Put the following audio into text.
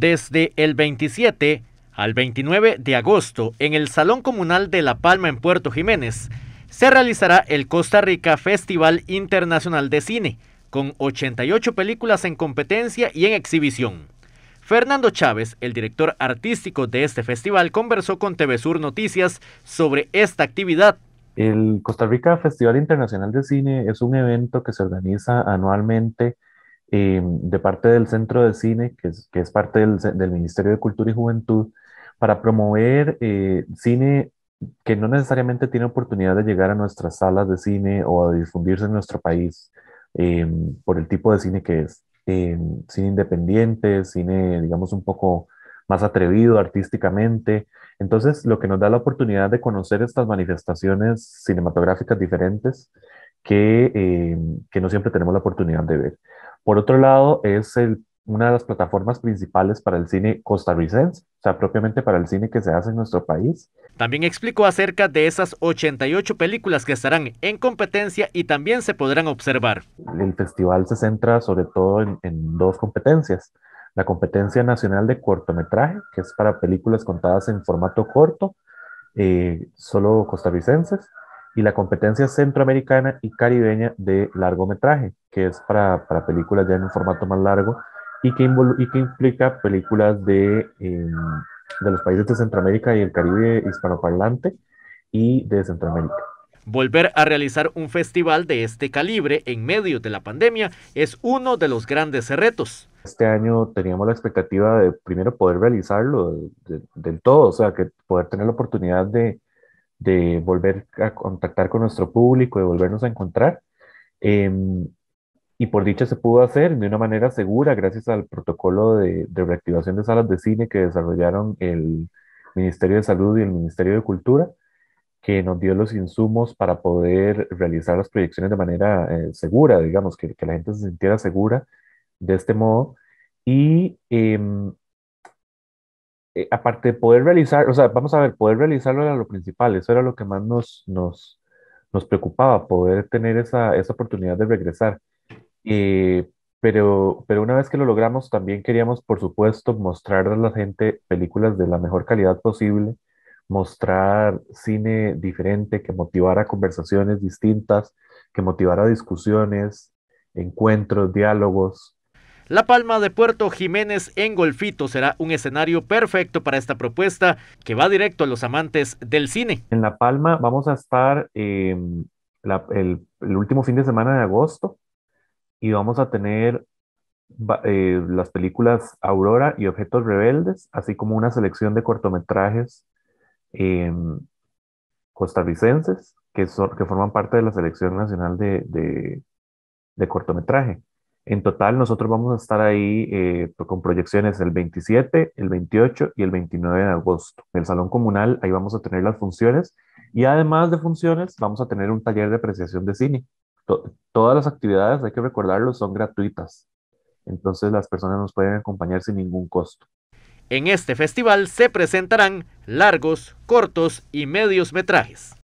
desde el 27 al 29 de agosto en el Salón Comunal de La Palma en Puerto Jiménez se realizará el Costa Rica Festival Internacional de Cine, con 88 películas en competencia y en exhibición. Fernando Chávez, el director artístico de este festival, conversó con TV Sur Noticias sobre esta actividad. El Costa Rica Festival Internacional de Cine es un evento que se organiza anualmente eh, de parte del Centro de Cine, que es, parte del, Ministerio de Cultura y Juventud, para promover eh, cine que no necesariamente tiene oportunidad de llegar a nuestras salas de cine o a difundirse en nuestro país em, por el tipo de cine que es. Em, cine independiente, cine, digamos, un poco más atrevido artísticamente. Entonces, lo que nos da la oportunidad de conocer estas manifestaciones cinematográficas diferentes que, em, que no siempre tenemos la oportunidad de ver. Por otro lado, es una de las plataformas principales para el cine costarricense, o sea, propiamente para el cine que se hace en nuestro país. También explicó acerca de esas 88 películas que estarán en competencia y también se podrán observar. El festival se centra sobre todo en, dos competencias. La competencia nacional de cortometraje, que es para películas contadas en formato corto, eh, solo costarricenses, y la competencia centroamericana y caribeña de largometraje, que es para, para películas ya en un formato más largo y que, y que implica películas de, em, de los países de Centroamérica y el Caribe hispanoparlante y de Centroamérica. Volver a realizar un festival de este calibre en medio de la pandemia es uno de los grandes retos. Este año teníamos la expectativa de primero poder realizarlo del todo, o sea, que poder tener la oportunidad de, de volver a contactar con nuestro público, de volvernos a encontrar. Em, y por dicha se pudo hacer de una manera segura gracias al protocolo de, reactivación de salas de cine que desarrollaron el Ministerio de Salud y el Ministerio de Cultura, que nos dio los insumos para poder realizar las proyecciones de manera eh, segura, digamos, que, la gente se sintiera segura de este modo. Y em, eh, aparte de poder realizar, o sea, vamos a ver, poder realizarlo era lo principal, eso era lo que más nos, preocupaba, poder tener esa, oportunidad de regresar. Eh, pero, pero una vez que lo logramos, también queríamos, por supuesto, mostrar a la gente películas de la mejor calidad posible, mostrar cine diferente que motivara conversaciones distintas, que motivara discusiones, encuentros, diálogos. La Palma de Puerto Jiménez en Golfito será un escenario perfecto para esta propuesta que va directo a los amantes del cine. En La Palma vamos a estar em, el, último fin de semana de agosto y vamos a tener eh, las películas Aurora y Objetos Rebeldes, así como una selección de cortometrajes em, costarricenses que, forman parte de la selección nacional de cortometraje. En total, nosotros vamos a estar ahí eh, pues, con proyecciones el 27, el 28 y el 29 de agosto. En el Salón Comunal, ahí vamos a tener las funciones y además de funciones, vamos a tener un taller de apreciación de cine. todas las actividades, hay que recordarlo, son gratuitas. Entonces las personas nos pueden acompañar sin ningún costo. En este festival se presentarán largos, cortos y medios metrajes.